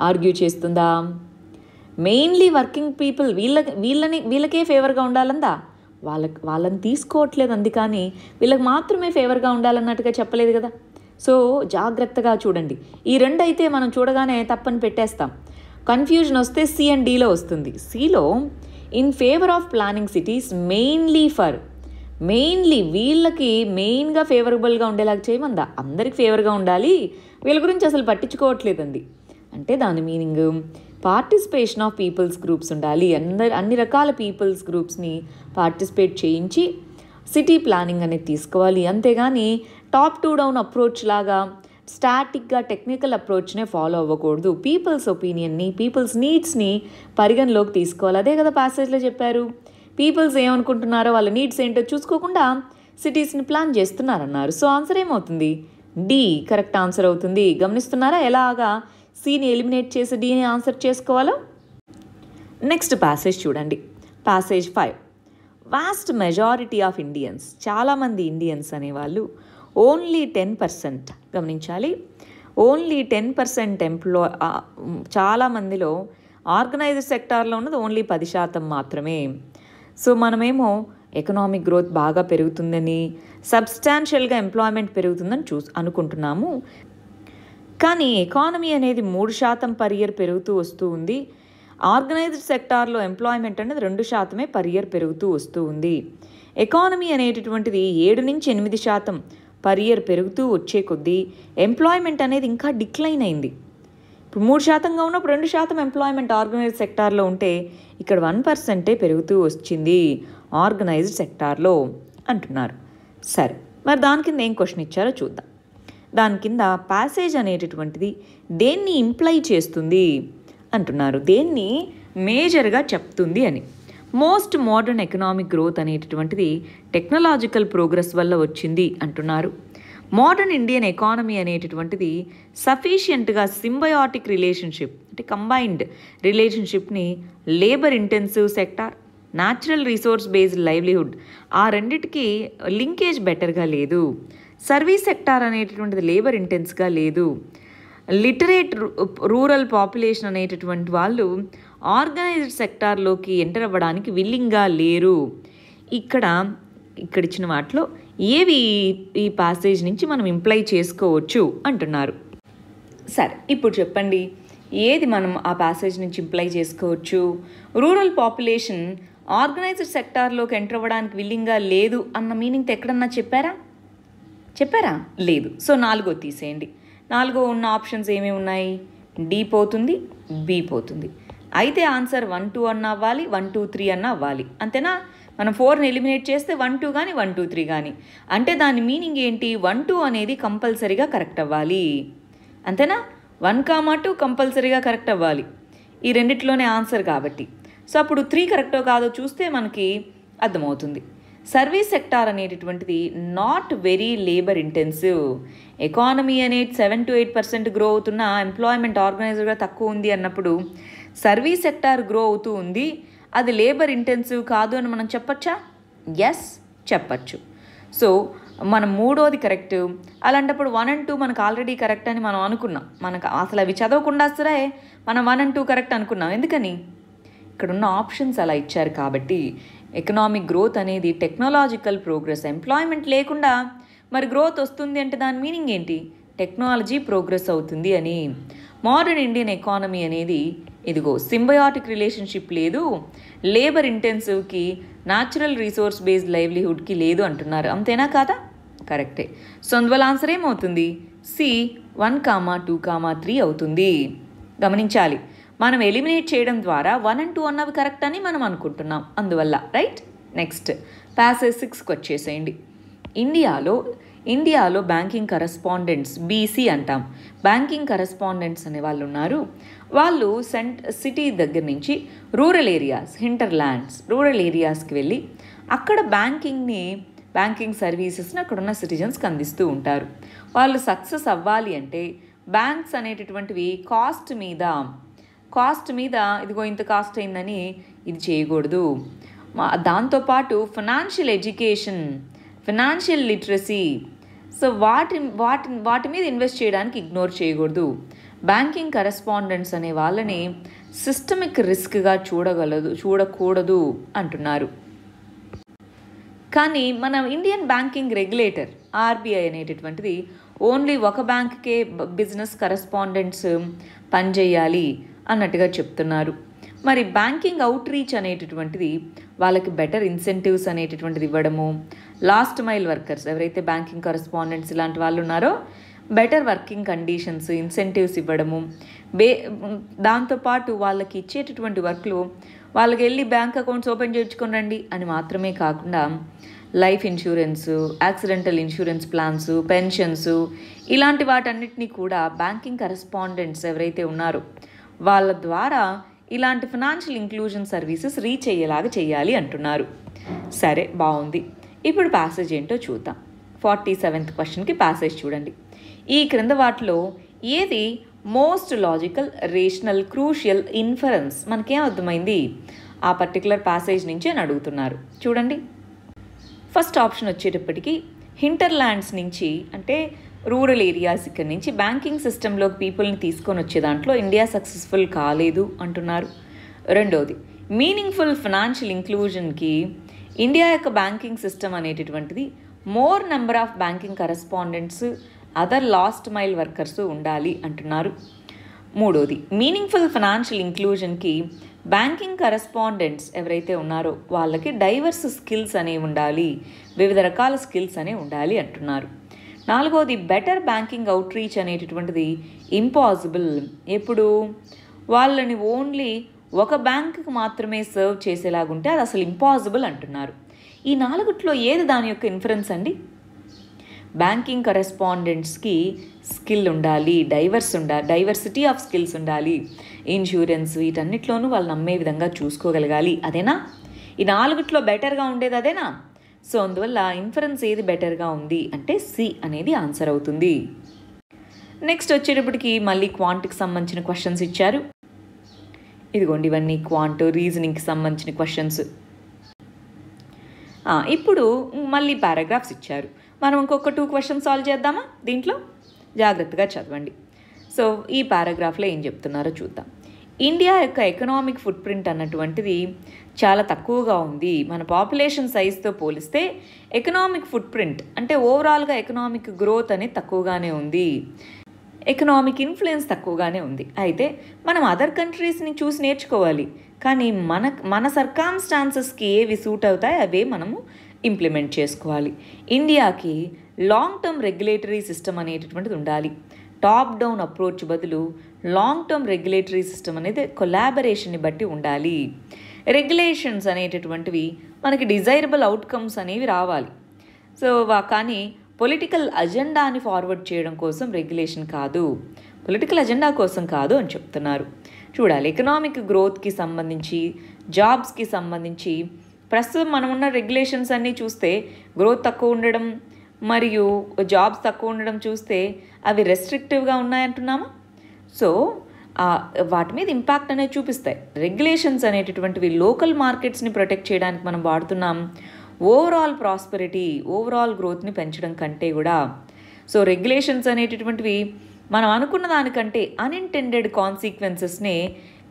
ఆర్గ్యూ చేస్తుందా మెయిన్లీ వర్కింగ్ పీపుల్ వీళ్ళ వీళ్ళని వీళ్ళకే ఫేవర్గా ఉండాలందా వాళ్ళ వాళ్ళని తీసుకోవట్లేదు అంది కానీ వీళ్ళకి మాత్రమే ఫేవర్గా ఉండాలన్నట్టుగా చెప్పలేదు కదా సో జాగ్రత్తగా చూడండి ఈ రెండు అయితే మనం చూడగానే తప్పని పెట్టేస్తాం కన్ఫ్యూజన్ వస్తే సి వస్తుంది సిలో in favour of planning cities mainly for mainly వీళ్ళకి మెయిన్గా ఫేవరబుల్గా ఉండేలాగా చేయమందా అందరికి ఫేవర్గా ఉండాలి వీళ్ళ గురించి అసలు పట్టించుకోవట్లేదండి అంటే దాని meaning participation of people's groups ఉండాలి అందరు అన్ని రకాల పీపుల్స్ గ్రూప్స్ని పార్టిసిపేట్ చేయించి సిటీ ప్లానింగ్ అనేది తీసుకోవాలి అంతేగాని టాప్ టు డౌన్ అప్రోచ్ లాగా స్టాటిక్గా టెక్నికల్ అప్రోచ్నే ఫాలో అవ్వకూడదు పీపుల్స్ ఒపీనియన్ని పీపుల్స్ నీడ్స్ని పరిగణలోకి తీసుకోవాలి అదే కదా ప్యాసేజ్లో చెప్పారు పీపుల్స్ ఏమనుకుంటున్నారో వాళ్ళ నీడ్స్ ఏంటో చూసుకోకుండా సిటీస్ని ప్లాన్ చేస్తున్నారన్నారు సో ఆన్సర్ ఏమవుతుంది డి కరెక్ట్ ఆన్సర్ అవుతుంది గమనిస్తున్నారా ఎలాగా సిని ఎలిమినేట్ చేసి డీని ఆన్సర్ చేసుకోవాలో నెక్స్ట్ ప్యాసేజ్ చూడండి passage five vast majority of Indians చాలామంది ఇండియన్స్ అనేవాళ్ళు ఓన్లీ టెన్ పర్సెంట్ గమనించాలి ఓన్లీ టెన్ పర్సెంట్ ఎంప్లా చాలామందిలో ఆర్గనైజ్డ్ సెక్టార్లో ఉన్నది ఓన్లీ పది శాతం మాత్రమే సో మనమేమో ఎకనామిక్ గ్రోత్ బాగా పెరుగుతుందని సబ్స్టాన్షియల్గా ఎంప్లాయ్మెంట్ పెరుగుతుందని చూ అనుకుంటున్నాము కానీ ఎకానమీ అనేది మూడు శాతం పర్ ఇయర్ పెరుగుతూ వస్తూ ఉంది ఆర్గనైజ్డ్ సెక్టార్లో ఎంప్లాయ్మెంట్ అనేది రెండు శాతమే పర్ ఇయర్ పెరుగుతూ వస్తూ ఉంది ఎకానమీ అనేటటువంటిది ఏడు నుంచి ఎనిమిది శాతం పర్ ఇయర్ పెరుగుతూ వచ్చే కొద్దీ ఎంప్లాయ్మెంట్ అనేది ఇంకా డిక్లైన్ అయింది ఇప్పుడు మూడు శాతంగా ఉన్నప్పుడు రెండు శాతం ఎంప్లాయ్మెంట్ ఆర్గనైజ్డ్ సెక్టార్లో ఉంటే ఇక్కడ వన్ పర్సెంటే పెరుగుతూ వచ్చింది ఆర్గనైజ్డ్ సెక్టార్లో అంటున్నారు సరే మరి దాని కింద ఏం క్వశ్చన్ ఇచ్చారో చూద్దాం దాని కింద ప్యాసేజ్ అనేటటువంటిది దేన్ని ఇంప్లై చేస్తుంది అంటున్నారు దేన్ని మేజర్గా చెప్తుంది అని మోస్ట్ మోడర్న్ ఎకనామిక్ గ్రోత్ అనేటటువంటిది టెక్నాలజికల్ ప్రోగ్రెస్ వల్ల వచ్చింది అంటున్నారు మోడర్న్ ఇండియన్ ఎకానమీ అనేటటువంటిది సఫిషియంట్గా సింబయాటిక్ రిలేషన్షిప్ అంటే కంబైన్డ్ రిలేషన్షిప్ని labour intensive sector natural resource based livelihood ఆ రెండిటికి లింకేజ్ బెటర్గా లేదు సర్వీస్ సెక్టార్ అనేటటువంటిది లేబర్ ఇంటెన్స్గా లేదు లిటరేట్ రూరల్ పాపులేషన్ అనేటటువంటి వాళ్ళు ఆర్గనైజ్డ్ సెక్టార్లోకి ఎంటర్ అవ్వడానికి విల్లింగ్గా లేరు ఇక్కడ ఇక్కడ ఇచ్చిన వాటిలో ఏవి ఈ పాసేజ్ నుంచి మనం ఇంప్లై చేసుకోవచ్చు అంటున్నారు సరే ఇప్పుడు చెప్పండి ఏది మనం ఆ ప్యాసేజ్ నుంచి ఇంప్లై చేసుకోవచ్చు రూరల్ పాపులేషన్ ఆర్గనైజ్డ్ సెక్టార్లోకి ఎంటర్ అవ్వడానికి విల్లింగ్గా లేదు అన్న మీనింగ్తో ఎక్కడన్నా చెప్పారా చెప్పారా లేదు సో నాలుగో తీసేయండి నాలుగో ఉన్న ఆప్షన్స్ ఏమేమి ఉన్నాయి డి పోతుంది బి పోతుంది అయితే ఆన్సర్ వన్ టూ అన్న అవ్వాలి వన్ టూ త్రీ అన్న అవ్వాలి అంతేనా మనం ఫోర్ని ఎలిమినేట్ చేస్తే వన్ టూ కానీ వన్ టూ త్రీ కానీ అంటే దాని మీనింగ్ ఏంటి వన్ టూ అనేది కంపల్సరీగా కరెక్ట్ అవ్వాలి అంతేనా వన్ కామా టూ కంపల్సరీగా కరెక్ట్ అవ్వాలి ఈ రెండిట్లోనే ఆన్సర్ కాబట్టి సో అప్పుడు త్రీ కరెక్టో కాదో చూస్తే మనకి అర్థమవుతుంది సర్వీస్ సెక్టార్ అనేటటువంటిది not very labour intensive economy అనే seven to eight percent grow అవుతున్న ఎంప్లాయ్మెంట్ ఆర్గనైజర్గా తక్కువ ఉంది అన్నప్పుడు సర్వీస్ సెక్టార్ గ్రో అవుతూ ఉంది అది లేబర్ ఇంటెన్సివ్ కాదు అని మనం చెప్పచ్చా ఎస్ చెప్పచ్చు సో మనం మూడోది కరెక్ట్ అలాంటప్పుడు వన్ అండ్ టూ మనకు ఆల్రెడీ కరెక్ట్ అని మనం అనుకున్నాం మనకు అసలు అవి చదవకుండా సరే మనం వన్ అండ్ టూ కరెక్ట్ అనుకున్నాం ఎందుకని ఇక్కడున్న ఆప్షన్స్ అలా ఇచ్చారు కాబట్టి ఎకనామిక్ గ్రోత్ అనేది టెక్నాలజికల్ ప్రోగ్రెస్ ఎంప్లాయ్మెంట్ లేకుండా మరి గ్రోత్ వస్తుంది అంటే దాని మీనింగ్ ఏంటి టెక్నాలజీ ప్రోగ్రెస్ అవుతుంది అని మోడర్న్ ఇండియన్ ఎకానమీ అనేది ఇదిగో సింబయాటిక్ రిలేషన్షిప్ లేదు లేబర్ ఇంటెన్సివ్కి న్యాచురల్ రీసోర్స్ బేస్డ్ లైవ్లీహుడ్కి లేదు అంటున్నారు అంతేనా కాదా కరెక్టే అందువల్ల ఆన్సర్ ఏమవుతుంది C one comma two comma three అవుతుంది గమనించాలి మనం ఎలిమినేట్ చేయడం ద్వారా వన్ అండ్ టూ అన్నవి కరెక్ట్ అని మనం అనుకుంటున్నాం అందువల్ల రైట్ నెక్స్ట్ ప్యాసేజ్ సిక్స్కి వచ్చేసేయండి ఇండియాలో ఇండియాలో బ్యాంకింగ్ కరస్పాండెంట్స్ బీసీ అంటాం బ్యాంకింగ్ కరస్పాండెంట్స్ అనే వాళ్ళు ఉన్నారు వాళ్ళు సెంట్ సిటీ దగ్గర నుంచి రూరల్ ఏరియాస్ హింటర్లాండ్స్ రూరల్ ఏరియాస్కి వెళ్ళి అక్కడ బ్యాంకింగ్ని బ్యాంకింగ్ సర్వీసెస్ని అక్కడున్న సిటిజన్స్కి అందిస్తూ ఉంటారు వాళ్ళు సక్సెస్ అవ్వాలి అంటే బ్యాంక్స్ అనేటటువంటివి కాస్ట్ మీద కాస్ట్ మీద ఇదిగో ఇంత కాస్ట్ అయిందని ఇది చేయకూడదు దాంతోపాటు financial education financial literacy so వాటి వాటి వాటి మీద ఇన్వెస్ట్ చేయడానికి ఇగ్నోర్ చేయకూడదు బ్యాంకింగ్ కరెస్పాండెంట్స్ అనే వాళ్ళని సిస్టమిక్ రిస్క్గా చూడగలదు చూడకూడదు అంటున్నారు కానీ మన ఇండియన్ బ్యాంకింగ్ రెగ్యులేటర్ ఆర్బీఐ అనేటటువంటిది ఓన్లీ ఒక బ్యాంక్కే బిజినెస్ కరెస్పాండెంట్స్ పనిచేయాలి అన్నట్టుగా చెప్తున్నారు మరి బ్యాంకింగ్ అవుట్ రీచ్ అనేటటువంటిది వాళ్ళకి బెటర్ ఇన్సెంటివ్స్ అనేటటువంటిది ఇవ్వడము లాస్ట్ మైల్ వర్కర్స్ ఎవరైతే బ్యాంకింగ్ కరెస్పాండెంట్స్ ఇలాంటి వాళ్ళు ఉన్నారో బెటర్ వర్కింగ్ కండిషన్స్ ఇన్సెంటివ్స్ ఇవ్వడము బే దాంతోపాటు వాళ్ళకి ఇచ్చేటటువంటి వర్క్లు వాళ్ళకి వెళ్ళి బ్యాంక్ అకౌంట్స్ ఓపెన్ చేయించుకొని రండి అని మాత్రమే కాకుండా life insurance accidental insurance plans pensions ఇలాంటి వాటన్నిటినీ కూడా బ్యాంకింగ్ కరెస్పాండెంట్స్ ఎవరైతే ఉన్నారో వాళ్ళ ద్వారా ఇలాంటి ఫినాన్షియల్ ఇంక్లూజన్ సర్వీసెస్ రీచ్ అయ్యేలాగా చేయాలి అంటున్నారు సరే బాగుంది ఇప్పుడు ప్యాసేజ్ ఏంటో చూద్దాం ఫార్టీ సెవెంత్ క్వశ్చన్కి ప్యాసేజ్ చూడండి ఈ క్రింద వాటిలో ఏది most logical rational crucial inference మనకేం అర్థమైంది ఆ పర్టికులర్ ప్యాసేజ్ నుంచి అని అడుగుతున్నారు చూడండి ఫస్ట్ ఆప్షన్ వచ్చేటప్పటికి ల్యాండ్స్ నుంచి అంటే రూరల్ ఏరియాస్ ఇక్కడ నుంచి బ్యాంకింగ్ సిస్టంలోకి పీపుల్ని తీసుకొని వచ్చే దాంట్లో ఇండియా సక్సెస్ఫుల్ కాలేదు అంటున్నారు రెండవది మీనింగ్ఫుల్ ఫినాన్షియల్ ఇంక్లూజన్కి ఇండియా యొక్క బ్యాంకింగ్ సిస్టమ్ అనేటటువంటిది more number of banking correspondents other last mile workers ఉండాలి అంటున్నారు మూడోది మీనింగ్ఫుల్ ఫినాన్షియల్ ఇంక్లూజన్కి బ్యాంకింగ్ కరెస్పాండెంట్స్ ఎవరైతే ఉన్నారో వాళ్ళకి డైవర్స్ స్కిల్స్ అనేవి ఉండాలి వివిధ రకాల స్కిల్స్ అనేవి ఉండాలి అంటున్నారు నాలుగోది బెటర్ బ్యాంకింగ్ అవుట్ రీచ్ అనేటటువంటిది ఇంపాసిబుల్ ఎప్పుడు వాళ్ళని ఓన్లీ ఒక బ్యాంకుకి మాత్రమే సర్వ్ చేసేలాగుంటే అది అసలు ఇంపాసిబుల్ అంటున్నారు ఈ నాలుగుట్లో ఏది దాని యొక్క ఇన్ఫరెన్స్ అండి బ్యాంకింగ్ కరెస్పాండెంట్స్కి స్కిల్ ఉండాలి డైవర్స్ ఉండాలి డైవర్సిటీ ఆఫ్ స్కిల్స్ ఉండాలి ఇన్సూరెన్స్ వీటన్నిటిలోనూ వాళ్ళు నమ్మే విధంగా చూసుకోగలగాలి అదేనా ఈ నాలుగుట్లో బెటర్గా ఉండేది అదేనా సో అందువల్ల ఇన్ఫరెన్స్ ఏది బెటర్గా ఉంది అంటే సి అనేది ఆన్సర్ అవుతుంది నెక్స్ట్ వచ్చేటప్పటికి మళ్ళీ క్వాంట్కి సంబంధించిన క్వశ్చన్స్ ఇచ్చారు ఇదిగోండి ఇవన్నీ క్వాంట్ రీజనింగ్కి సంబంధించిన క్వశ్చన్స్ ఇప్పుడు మళ్ళీ పారాగ్రాఫ్స్ ఇచ్చారు మనం ఇంకొక టూ క్వశ్చన్ సాల్వ్ చేద్దామా దీంట్లో జాగ్రత్తగా చదవండి సో ఈ పారాగ్రాఫ్లో ఏం చెప్తున్నారో చూద్దాం ఇండియా యొక్క ఎకనామిక్ ఫుట్ ప్రింట్ అన్నటువంటిది చాలా తక్కువగా ఉంది మన పాపులేషన్ సైజ్తో పోలిస్తే ఎకనామిక్ ఫుట్ ప్రింట్ అంటే ఓవరాల్గా ఎకనామిక్ గ్రోత్ అనేది తక్కువగానే ఉంది ఎకనామిక్ ఇన్ఫ్లుయెన్స్ తక్కువగానే ఉంది అయితే మనం అదర్ కంట్రీస్ని చూసి నేర్చుకోవాలి కానీ మన మన సర్కామ్స్టాన్సెస్కి ఏవి సూట్ అవుతాయి అవే మనము ఇంప్లిమెంట్ చేసుకోవాలి ఇండియాకి లాంగ్ టర్మ్ రెగ్యులేటరీ సిస్టమ్ అనేటటువంటిది ఉండాలి టాప్ డౌన్ అప్రోచ్ బదులు లాంగ్ టర్మ్ రెగ్యులేటరీ సిస్టమ్ అనేది కొలాబరేషన్ని బట్టి ఉండాలి రెగ్యులేషన్స్ అనేటటువంటివి మనకి డిజైరబుల్ అవుట్కమ్స్ అనేవి రావాలి సో కానీ పొలిటికల్ అజెండాని ఫార్వర్డ్ చేయడం కోసం రెగ్యులేషన్ కాదు పొలిటికల్ అజెండా కోసం కాదు అని చెప్తున్నారు చూడాలి ఎకనామిక్ గ్రోత్కి సంబంధించి జాబ్స్కి సంబంధించి ప్రస్తుతం మనమున్న రెగ్యులేషన్స్ అన్నీ చూస్తే గ్రోత్ తక్కువ ఉండడం మరియు జాబ్స్ తక్కువ ఉండడం చూస్తే అవి రెస్ట్రిక్టివ్గా ఉన్నాయంటున్నామా సో వాటి మీద ఇంపాక్ట్ అనేది చూపిస్తాయి రెగ్యులేషన్స్ అనేటటువంటివి లోకల్ మార్కెట్స్ని ప్రొటెక్ట్ చేయడానికి మనం వాడుతున్నాం ఓవరాల్ ప్రాస్పెరిటీ ఓవరాల్ గ్రోత్ని పెంచడం కంటే కూడా సో రెగ్యులేషన్స్ అనేటటువంటివి మనం అనుకున్న దానికంటే అన్ఇంటెండెడ్ కాన్సిక్వెన్సెస్ని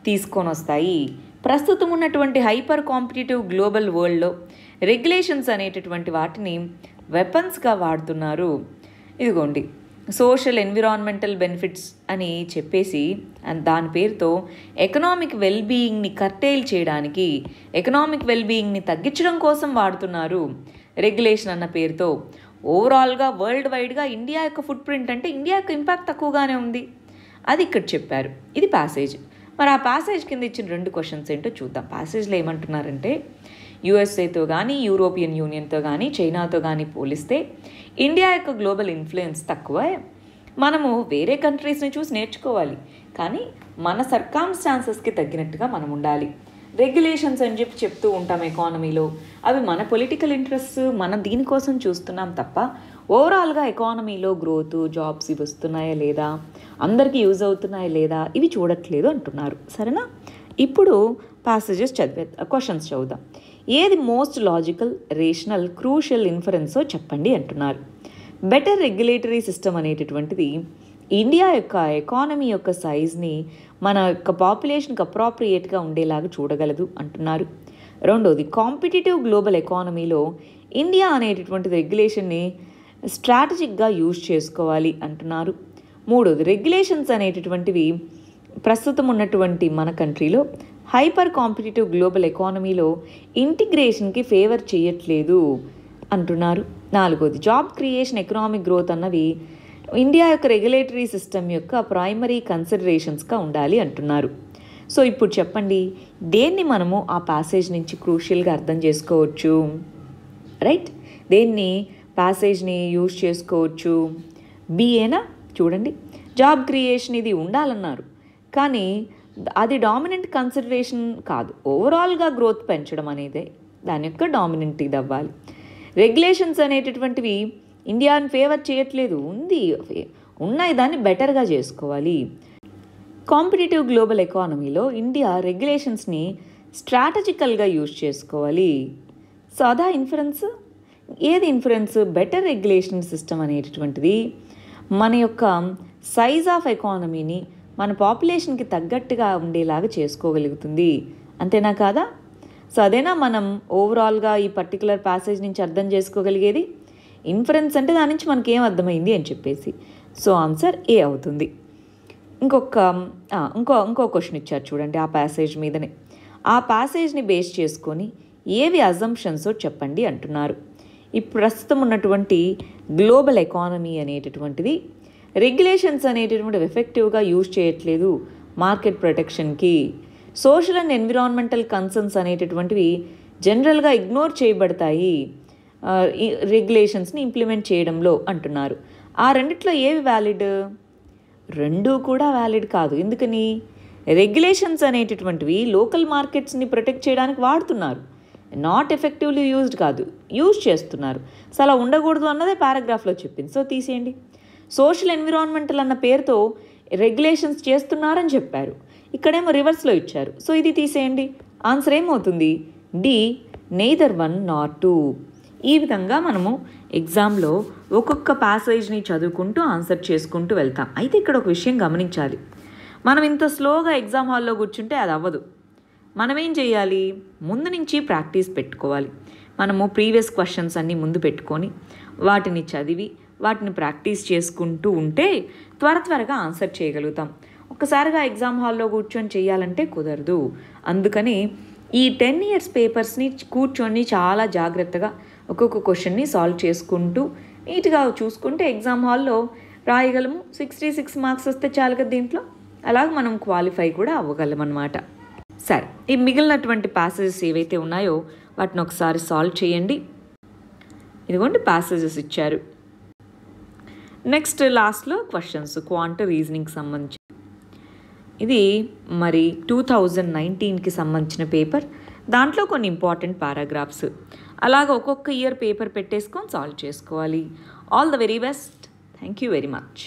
తీసుకొని వస్తాయి ప్రస్తుతం ఉన్నటువంటి హైపర్ కాంపిటేటివ్ గ్లోబల్ వరల్డ్లో రెగ్యులేషన్స్ అనేటటువంటి వాటిని వెపన్స్గా వాడుతున్నారు ఇదిగోండి సోషల్ ఎన్విరాన్మెంటల్ బెనిఫిట్స్ అని చెప్పేసి అండ్ దాని పేరుతో ఎకనామిక్ వెల్బీయింగ్ని కర్టైల్ చేయడానికి ఎకనామిక్ వెల్బీయింగ్ని తగ్గించడం కోసం వాడుతున్నారు రెగ్యులేషన్ అన్న పేరుతో ఓవరాల్గా వరల్డ్ వైడ్గా ఇండియా యొక్క ఫుట్ ప్రింట్ అంటే ఇండియా యొక్క ఇంపాక్ట్ తక్కువగానే ఉంది అది ఇక్కడ చెప్పారు ఇది ప్యాసేజ్ మరి ఆ ప్యాసేజ్ కింద ఇచ్చిన రెండు క్వశ్చన్స్ ఏంటో చూద్దాం ప్యాసేజ్లో ఏమంటున్నారంటే యుఎస్ఏతో కానీ యూరోపియన్ యూనియన్తో కానీ చైనాతో కానీ పోలిస్తే ఇండియా యొక్క గ్లోబల్ ఇన్ఫ్లుయెన్స్ తక్కువే మనము వేరే కంట్రీస్ని చూసి నేర్చుకోవాలి కానీ మన సర్కామ్స్టాన్సెస్కి తగ్గినట్టుగా మనం ఉండాలి రెగ్యులేషన్స్ అని చెప్పి చెప్తూ ఉంటాం ఎకానమీలో అవి మన పొలిటికల్ ఇంట్రెస్ట్ మన దీనికోసం చూస్తున్నాం తప్ప ఓవరాల్గా ఎకానమీలో గ్రోత్ జాబ్స్ ఇవి వస్తున్నాయా లేదా అందరికీ యూజ్ అవుతున్నాయా లేదా ఇవి చూడట్లేదు అంటున్నారు సరేనా ఇప్పుడు ప్యాసేజెస్ చదివే క్వశ్చన్స్ చదువుదాం ఏది మోస్ట్ లాజికల్ రేషనల్ క్రూషియల్ ఇన్ఫరెన్సో చెప్పండి అంటున్నారు బెటర్ రెగ్యులేటరీ సిస్టమ్ అనేటటువంటిది ఇండియా యొక్క ఎకానమీ యొక్క సైజ్ని మన యొక్క పాపులేషన్కి అప్రాప్రియేట్గా ఉండేలాగా చూడగలదు అంటున్నారు రెండోది కాంపిటేటివ్ గ్లోబల్ ఎకానమీలో ఇండియా అనేటటువంటి రెగ్యులేషన్ని స్ట్రాటజిక్గా యూజ్ చేసుకోవాలి అంటున్నారు మూడోది రెగ్యులేషన్స్ అనేటటువంటివి ప్రస్తుతం ఉన్నటువంటి మన కంట్రీలో హైపర్ కాంపిటేటివ్ గ్లోబల్ ఎకానమీలో ఇంటిగ్రేషన్కి ఫేవర్ చేయట్లేదు అంటున్నారు నాలుగోది జాబ్ క్రియేషన్ ఎకనామిక్ గ్రోత్ అన్నవి ఇండియా యొక్క రెగ్యులేటరీ సిస్టమ్ యొక్క ప్రైమరీ కన్సిడరేషన్స్గా ఉండాలి అంటున్నారు సో ఇప్పుడు చెప్పండి దేన్ని మనము ఆ ప్యాసేజ్ నుంచి క్రూషియల్గా అర్థం చేసుకోవచ్చు రైట్ దేన్ని ప్యాసేజ్ని యూజ్ చేసుకోవచ్చు బిఏనా చూడండి జాబ్ క్రియేషన్ ఇది ఉండాలన్నారు కానీ అది డామినెంట్ కన్సిడరేషన్ కాదు ఓవరాల్గా గ్రోత్ పెంచడం అనేది దాని యొక్క డామినెంట్ ఇది అవ్వాలి రెగ్యులేషన్స్ అనేటటువంటివి ఇండియాని ఫేవర్ చేయట్లేదు ఉంది ఉన్నాయి దాన్ని బెటర్గా చేసుకోవాలి కాంపిటేటివ్ గ్లోబల్ ఎకానమీలో ఇండియా రెగ్యులేషన్స్ని స్ట్రాటజికల్గా యూజ్ చేసుకోవాలి సో అదా ఇన్ఫరెన్స్ ఏది ఇన్ఫ్లుయెన్స్ బెటర్ రెగ్యులేషన్ సిస్టమ్ అనేటటువంటిది మన యొక్క సైజ్ ఆఫ్ ఎకానమీని మన పాపులేషన్కి తగ్గట్టుగా ఉండేలాగా చేసుకోగలుగుతుంది అంతేనా కాదా సో అదేనా మనం ఓవరాల్గా ఈ పర్టికులర్ ప్యాసేజ్ నుంచి అర్థం చేసుకోగలిగేది ఇన్ఫరెన్స్ అంటే దాని నుంచి మనకి ఏం అర్థమైంది అని చెప్పేసి సో ఆన్సర్ ఏ అవుతుంది ఇంకొక ఇంకో ఇంకో క్వశ్చన్ ఇచ్చారు చూడండి ఆ ప్యాసేజ్ మీదనే ఆ ప్యాసేజ్ని బేస్ చేసుకొని ఏవి అజంప్షన్సో చెప్పండి అంటున్నారు ఇప్పుడు ప్రస్తుతం ఉన్నటువంటి గ్లోబల్ ఎకానమీ అనేటటువంటిది రెగ్యులేషన్స్ అనేటటువంటివి ఎఫెక్టివ్గా యూజ్ చేయట్లేదు మార్కెట్ ప్రొటెక్షన్కి సోషల్ అండ్ ఎన్విరాన్మెంటల్ కన్సర్న్స్ అనేటటువంటివి జనరల్గా ఇగ్నోర్ చేయబడతాయి రెగ్యులేషన్స్ని ఇంప్లిమెంట్ చేయడంలో అంటున్నారు ఆ రెండిట్లో ఏవి వ్యాలిడ్ రెండూ కూడా వ్యాలిడ్ కాదు ఎందుకని రెగ్యులేషన్స్ అనేటటువంటివి లోకల్ మార్కెట్స్ని ప్రొటెక్ట్ చేయడానికి వాడుతున్నారు నాట్ ఎఫెక్టివ్లీ యూజ్డ్ కాదు యూజ్ చేస్తున్నారు సో అలా ఉండకూడదు అన్నదే పారాగ్రాఫ్లో చెప్పింది సో తీసేయండి సోషల్ ఎన్విరాన్మెంటల్ అన్న పేరుతో రెగ్యులేషన్స్ చేస్తున్నారని చెప్పారు ఇక్కడేమో రివర్స్లో ఇచ్చారు సో ఇది తీసేయండి ఆన్సర్ ఏమవుతుంది D neither one not two ఈ విధంగా మనము ఎగ్జామ్లో ఒక్కొక్క ప్యాసేజ్ని చదువుకుంటూ ఆన్సర్ చేసుకుంటూ వెళ్తాం అయితే ఇక్కడ ఒక విషయం గమనించాలి మనం ఇంత స్లోగా ఎగ్జామ్ హాల్లో కూర్చుంటే అది అవ్వదు మనమేం చేయాలి ముందు నుంచి ప్రాక్టీస్ పెట్టుకోవాలి మనము ప్రీవియస్ క్వశ్చన్స్ అన్నీ ముందు పెట్టుకొని వాటిని చదివి వాటిని ప్రాక్టీస్ చేసుకుంటూ ఉంటే త్వర త్వరగా ఆన్సర్ చేయగలుగుతాం ఒక్కసారిగా ఎగ్జామ్ హాల్లో కూర్చొని చేయాలంటే కుదరదు అందుకని ఈ టెన్ ఇయర్స్ పేపర్స్ని కూర్చొని చాలా జాగ్రత్తగా ఒక్కొక్క క్వశ్చన్ని సాల్వ్ చేసుకుంటూ నీట్గా చూసుకుంటే ఎగ్జామ్ హాల్లో రాయగలము సిక్స్టీ సిక్స్ మార్క్స్ వస్తే చాలు కదా దీంట్లో అలాగ మనం క్వాలిఫై కూడా అవ్వగలం అన్నమాట సరే ఈ మిగిలినటువంటి ప్యాసేజెస్ ఏవైతే ఉన్నాయో వాటిని ఒకసారి సాల్వ్ చేయండి ఇదిగోండి ప్యాసేజెస్ ఇచ్చారు నెక్స్ట్ లాస్ట్లో క్వశ్చన్స్ క్వాంట రీజనింగ్కి సంబంధించి ఇది మరి టూ థౌజండ్ నైన్టీన్కి సంబంధించిన పేపర్ దాంట్లో కొన్ని ఇంపార్టెంట్ పారాగ్రాఫ్స్ అలాగ ఒక్కొక్క ఇయర్ పేపర్ పెట్టేసుకొని సాల్వ్ చేసుకోవాలి all the very best thank you very much